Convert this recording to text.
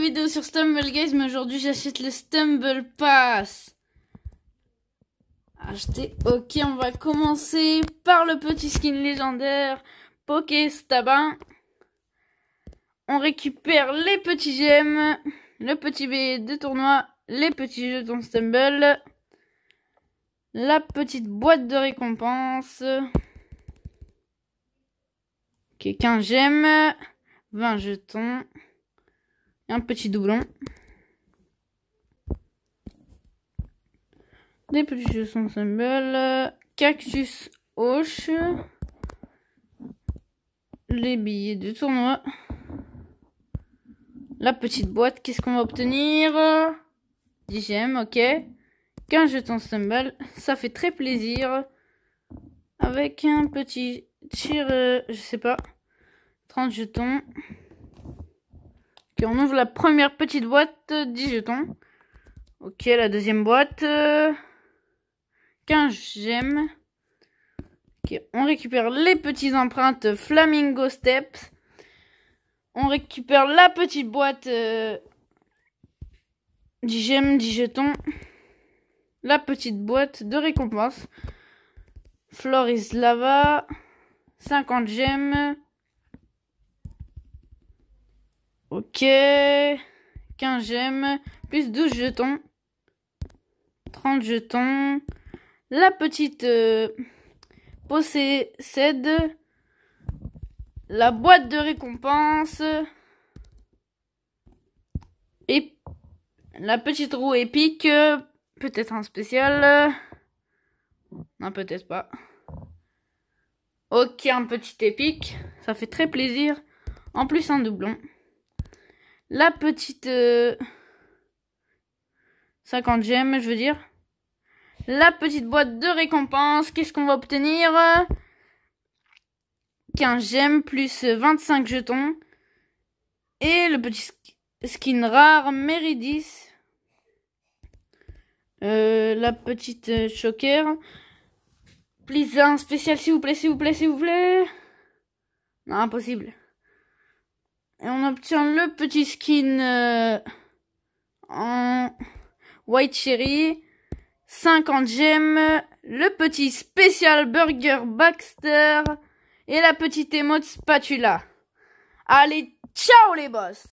vidéo sur Stumble Guys, mais aujourd'hui j'achète le Stumble Pass. Acheter, ok, on va commencer par le petit skin légendaire Poké Stabin. On récupère les petits gemmes, le petit B de tournoi, les petits jetons Stumble, la petite boîte de récompense. Ok, 15 gemmes, 20 jetons un petit doublon. Des petits jetons symboles. Cactus hoche. Les billets de tournoi. La petite boîte, qu'est-ce qu'on va obtenir 10 ème ok. 15 jetons symbol, ça fait très plaisir. Avec un petit tir, euh, je sais pas, 30 jetons on ouvre la première petite boîte, 10 euh, jetons. Ok, la deuxième boîte, 15 euh, gemmes. Ok, on récupère les petites empreintes Flamingo Steps. On récupère la petite boîte euh, 10 gemmes, 10 jetons. La petite boîte de récompense. Floris Lava, 50 gemmes. Ok. 15 gemmes. Plus 12 jetons. 30 jetons. La petite euh, possède. La boîte de récompense. Et la petite roue épique. Peut-être un spécial. Non, peut-être pas. Ok, un petit épique. Ça fait très plaisir. En plus, un doublon la petite 50 euh, gemmes, je veux dire. La petite boîte de récompense, qu'est-ce qu'on va obtenir 15 gemmes plus 25 jetons. Et le petit skin rare Meridis. Euh, la petite euh, choker. Please, un spécial s'il vous plaît, s'il vous plaît, s'il vous plaît. Non, impossible. Et on obtient le petit skin euh, en White Cherry. 50 gemmes. Le petit spécial Burger Baxter. Et la petite émote spatula. Allez, ciao les boss